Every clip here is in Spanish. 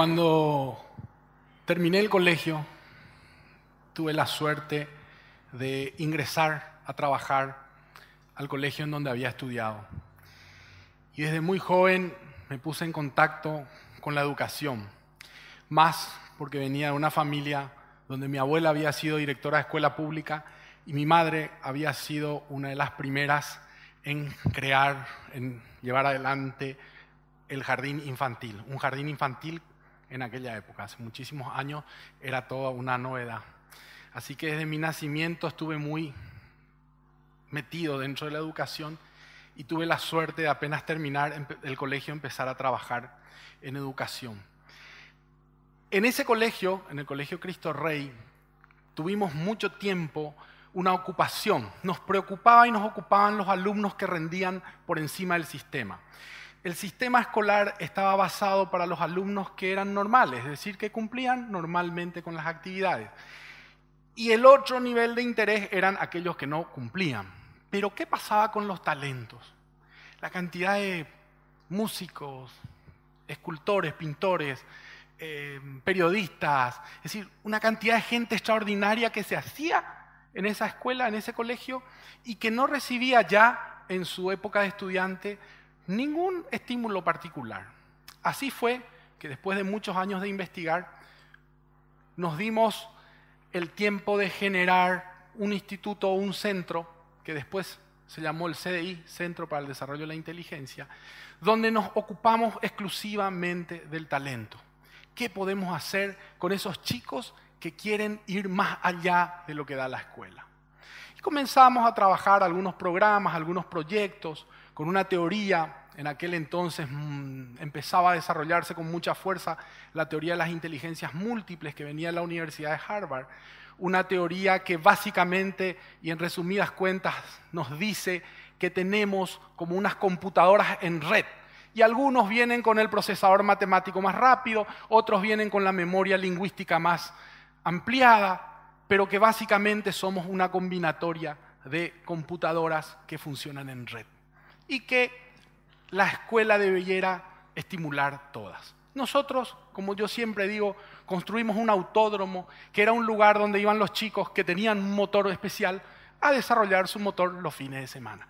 cuando terminé el colegio, tuve la suerte de ingresar a trabajar al colegio en donde había estudiado. Y desde muy joven me puse en contacto con la educación, más porque venía de una familia donde mi abuela había sido directora de escuela pública y mi madre había sido una de las primeras en crear, en llevar adelante el jardín infantil, un jardín infantil en aquella época, hace muchísimos años, era toda una novedad. Así que desde mi nacimiento estuve muy metido dentro de la educación y tuve la suerte de apenas terminar el colegio empezar a trabajar en educación. En ese colegio, en el Colegio Cristo Rey, tuvimos mucho tiempo una ocupación. Nos preocupaba y nos ocupaban los alumnos que rendían por encima del sistema el sistema escolar estaba basado para los alumnos que eran normales, es decir, que cumplían normalmente con las actividades. Y el otro nivel de interés eran aquellos que no cumplían. Pero ¿qué pasaba con los talentos? La cantidad de músicos, escultores, pintores, eh, periodistas, es decir, una cantidad de gente extraordinaria que se hacía en esa escuela, en ese colegio, y que no recibía ya en su época de estudiante ningún estímulo particular. Así fue que después de muchos años de investigar, nos dimos el tiempo de generar un instituto o un centro, que después se llamó el CDI, Centro para el Desarrollo de la Inteligencia, donde nos ocupamos exclusivamente del talento. ¿Qué podemos hacer con esos chicos que quieren ir más allá de lo que da la escuela? Y comenzamos a trabajar algunos programas, algunos proyectos, con una teoría, en aquel entonces mm, empezaba a desarrollarse con mucha fuerza la teoría de las inteligencias múltiples que venía de la Universidad de Harvard, una teoría que básicamente y en resumidas cuentas nos dice que tenemos como unas computadoras en red. Y algunos vienen con el procesador matemático más rápido, otros vienen con la memoria lingüística más ampliada, pero que básicamente somos una combinatoria de computadoras que funcionan en red y que la escuela debiera estimular todas. Nosotros, como yo siempre digo, construimos un autódromo que era un lugar donde iban los chicos que tenían un motor especial a desarrollar su motor los fines de semana.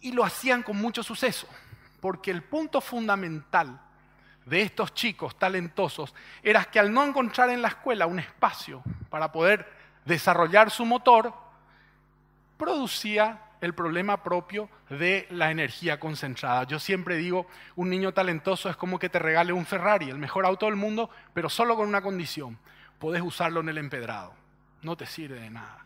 Y lo hacían con mucho suceso, porque el punto fundamental de estos chicos talentosos era que al no encontrar en la escuela un espacio para poder desarrollar su motor, producía el problema propio de la energía concentrada. Yo siempre digo, un niño talentoso es como que te regale un Ferrari, el mejor auto del mundo, pero solo con una condición, podés usarlo en el empedrado. No te sirve de nada.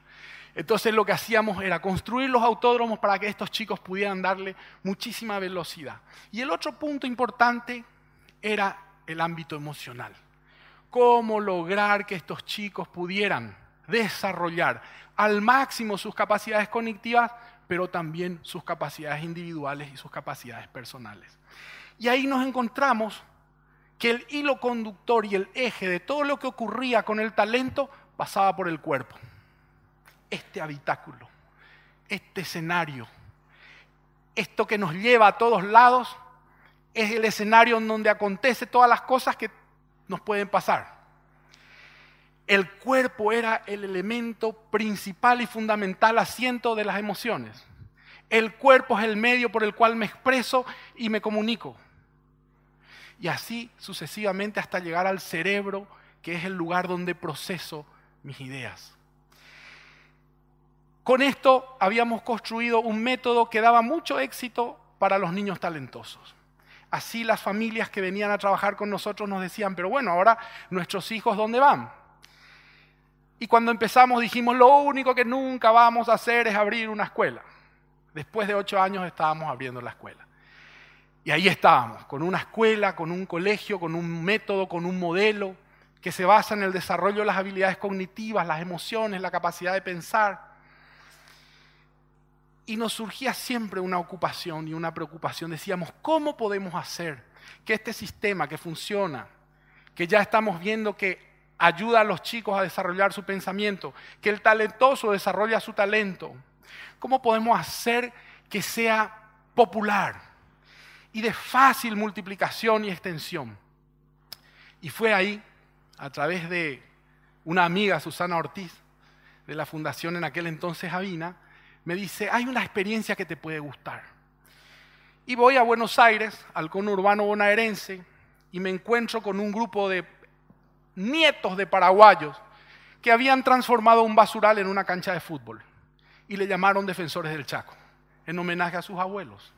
Entonces lo que hacíamos era construir los autódromos para que estos chicos pudieran darle muchísima velocidad. Y el otro punto importante era el ámbito emocional. ¿Cómo lograr que estos chicos pudieran desarrollar al máximo sus capacidades cognitivas pero también sus capacidades individuales y sus capacidades personales. Y ahí nos encontramos que el hilo conductor y el eje de todo lo que ocurría con el talento pasaba por el cuerpo. Este habitáculo, este escenario, esto que nos lleva a todos lados, es el escenario en donde acontece todas las cosas que nos pueden pasar el cuerpo era el elemento principal y fundamental asiento de las emociones. El cuerpo es el medio por el cual me expreso y me comunico. Y así sucesivamente hasta llegar al cerebro, que es el lugar donde proceso mis ideas. Con esto habíamos construido un método que daba mucho éxito para los niños talentosos. Así las familias que venían a trabajar con nosotros nos decían, pero bueno, ahora nuestros hijos, ¿dónde van? Y cuando empezamos dijimos, lo único que nunca vamos a hacer es abrir una escuela. Después de ocho años estábamos abriendo la escuela. Y ahí estábamos, con una escuela, con un colegio, con un método, con un modelo que se basa en el desarrollo de las habilidades cognitivas, las emociones, la capacidad de pensar. Y nos surgía siempre una ocupación y una preocupación. Decíamos, ¿cómo podemos hacer que este sistema que funciona, que ya estamos viendo que ayuda a los chicos a desarrollar su pensamiento, que el talentoso desarrolla su talento. ¿Cómo podemos hacer que sea popular y de fácil multiplicación y extensión? Y fue ahí, a través de una amiga, Susana Ortiz, de la fundación en aquel entonces Avina, me dice, hay una experiencia que te puede gustar. Y voy a Buenos Aires, al conurbano bonaerense, y me encuentro con un grupo de nietos de paraguayos que habían transformado un basural en una cancha de fútbol y le llamaron defensores del Chaco, en homenaje a sus abuelos.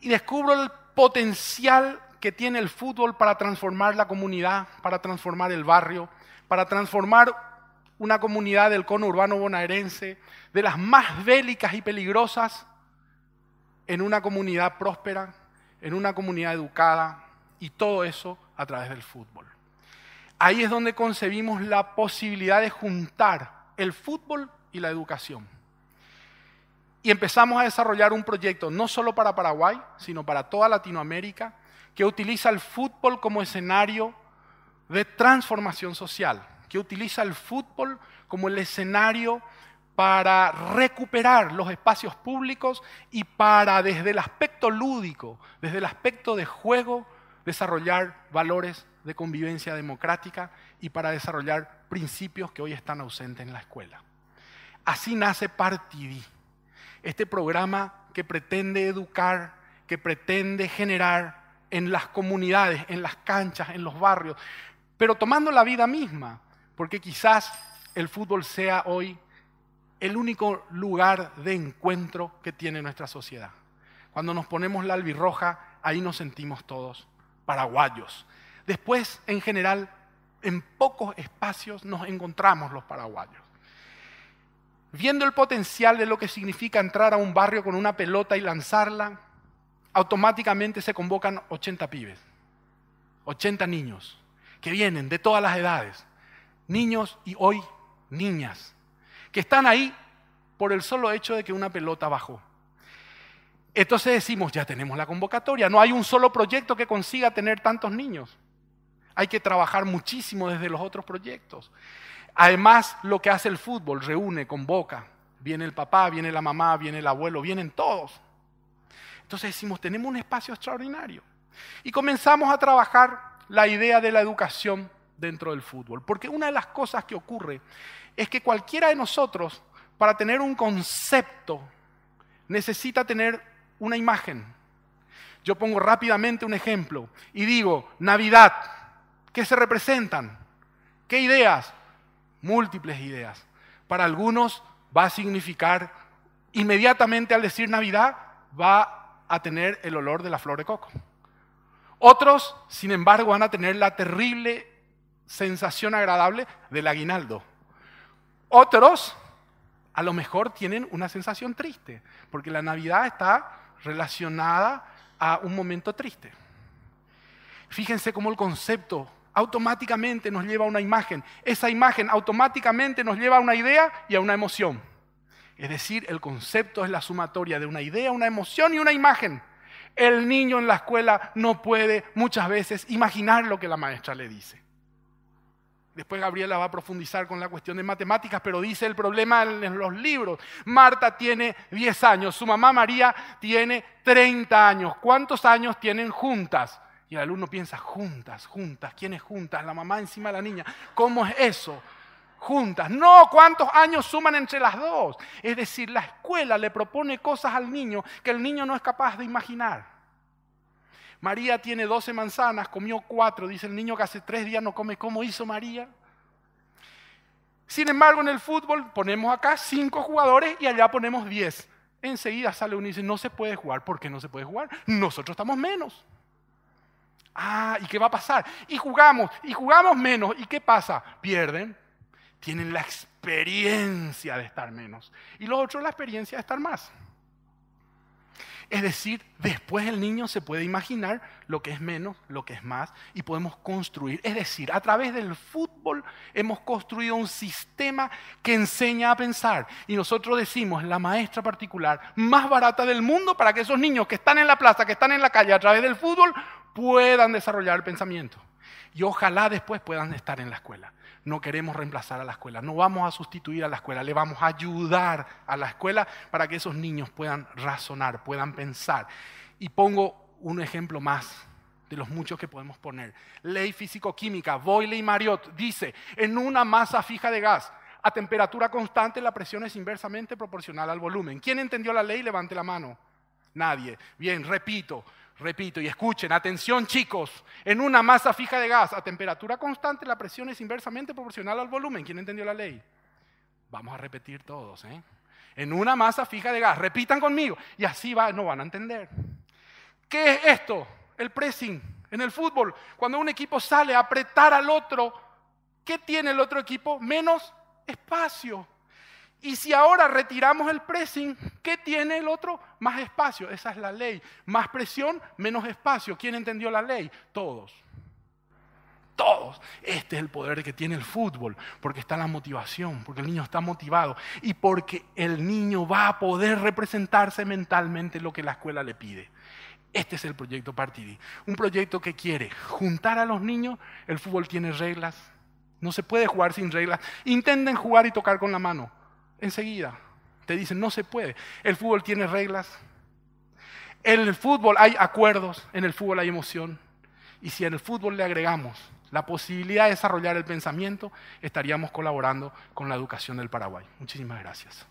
Y descubro el potencial que tiene el fútbol para transformar la comunidad, para transformar el barrio, para transformar una comunidad del cono urbano bonaerense, de las más bélicas y peligrosas, en una comunidad próspera, en una comunidad educada, y todo eso a través del fútbol ahí es donde concebimos la posibilidad de juntar el fútbol y la educación. Y empezamos a desarrollar un proyecto no solo para Paraguay, sino para toda Latinoamérica, que utiliza el fútbol como escenario de transformación social, que utiliza el fútbol como el escenario para recuperar los espacios públicos y para desde el aspecto lúdico, desde el aspecto de juego, desarrollar valores de convivencia democrática y para desarrollar principios que hoy están ausentes en la escuela. Así nace Partidí, este programa que pretende educar, que pretende generar en las comunidades, en las canchas, en los barrios, pero tomando la vida misma, porque quizás el fútbol sea hoy el único lugar de encuentro que tiene nuestra sociedad. Cuando nos ponemos la albirroja, ahí nos sentimos todos paraguayos, Después, en general, en pocos espacios nos encontramos los paraguayos. Viendo el potencial de lo que significa entrar a un barrio con una pelota y lanzarla, automáticamente se convocan 80 pibes, 80 niños, que vienen de todas las edades, niños y hoy niñas, que están ahí por el solo hecho de que una pelota bajó. Entonces decimos, ya tenemos la convocatoria, no hay un solo proyecto que consiga tener tantos niños. Hay que trabajar muchísimo desde los otros proyectos. Además, lo que hace el fútbol, reúne, convoca. Viene el papá, viene la mamá, viene el abuelo, vienen todos. Entonces decimos, tenemos un espacio extraordinario. Y comenzamos a trabajar la idea de la educación dentro del fútbol. Porque una de las cosas que ocurre es que cualquiera de nosotros, para tener un concepto, necesita tener una imagen. Yo pongo rápidamente un ejemplo y digo, Navidad ¿Qué se representan? ¿Qué ideas? Múltiples ideas. Para algunos va a significar, inmediatamente al decir Navidad, va a tener el olor de la flor de coco. Otros, sin embargo, van a tener la terrible sensación agradable del aguinaldo. Otros, a lo mejor, tienen una sensación triste, porque la Navidad está relacionada a un momento triste. Fíjense cómo el concepto automáticamente nos lleva a una imagen. Esa imagen automáticamente nos lleva a una idea y a una emoción. Es decir, el concepto es la sumatoria de una idea, una emoción y una imagen. El niño en la escuela no puede muchas veces imaginar lo que la maestra le dice. Después Gabriela va a profundizar con la cuestión de matemáticas, pero dice el problema en los libros. Marta tiene 10 años, su mamá María tiene 30 años. ¿Cuántos años tienen juntas? Y el alumno piensa, juntas, juntas, ¿quiénes juntas? La mamá encima de la niña. ¿Cómo es eso? Juntas. No, ¿cuántos años suman entre las dos? Es decir, la escuela le propone cosas al niño que el niño no es capaz de imaginar. María tiene 12 manzanas, comió cuatro, dice el niño que hace tres días no come. ¿Cómo hizo María? Sin embargo, en el fútbol ponemos acá cinco jugadores y allá ponemos 10. Enseguida sale uno y dice, no se puede jugar. ¿Por qué no se puede jugar? Nosotros estamos menos. Ah, ¿y qué va a pasar? Y jugamos, y jugamos menos. ¿Y qué pasa? Pierden. Tienen la experiencia de estar menos. Y los otros la experiencia de estar más. Es decir, después el niño se puede imaginar lo que es menos, lo que es más, y podemos construir. Es decir, a través del fútbol hemos construido un sistema que enseña a pensar. Y nosotros decimos, la maestra particular más barata del mundo para que esos niños que están en la plaza, que están en la calle a través del fútbol, puedan desarrollar el pensamiento. Y ojalá después puedan estar en la escuela. No queremos reemplazar a la escuela, no vamos a sustituir a la escuela, le vamos a ayudar a la escuela para que esos niños puedan razonar, puedan pensar. Y pongo un ejemplo más de los muchos que podemos poner. Ley físico-química, Boyle y Mariot dice, en una masa fija de gas, a temperatura constante la presión es inversamente proporcional al volumen. ¿Quién entendió la ley? Levante la mano. Nadie. Bien, repito, Repito y escuchen, atención chicos, en una masa fija de gas a temperatura constante la presión es inversamente proporcional al volumen. ¿Quién entendió la ley? Vamos a repetir todos, ¿eh? En una masa fija de gas, repitan conmigo y así no van a entender. ¿Qué es esto? El pressing en el fútbol, cuando un equipo sale a apretar al otro, ¿qué tiene el otro equipo? Menos espacio. Y si ahora retiramos el pressing, ¿qué tiene el otro? Más espacio. Esa es la ley. Más presión, menos espacio. ¿Quién entendió la ley? Todos. Todos. Este es el poder que tiene el fútbol, porque está la motivación, porque el niño está motivado y porque el niño va a poder representarse mentalmente lo que la escuela le pide. Este es el proyecto Partidi. Un proyecto que quiere juntar a los niños. El fútbol tiene reglas. No se puede jugar sin reglas. Intenten jugar y tocar con la mano enseguida. Te dicen, no se puede. El fútbol tiene reglas. En el fútbol hay acuerdos, en el fútbol hay emoción. Y si en el fútbol le agregamos la posibilidad de desarrollar el pensamiento, estaríamos colaborando con la educación del Paraguay. Muchísimas gracias.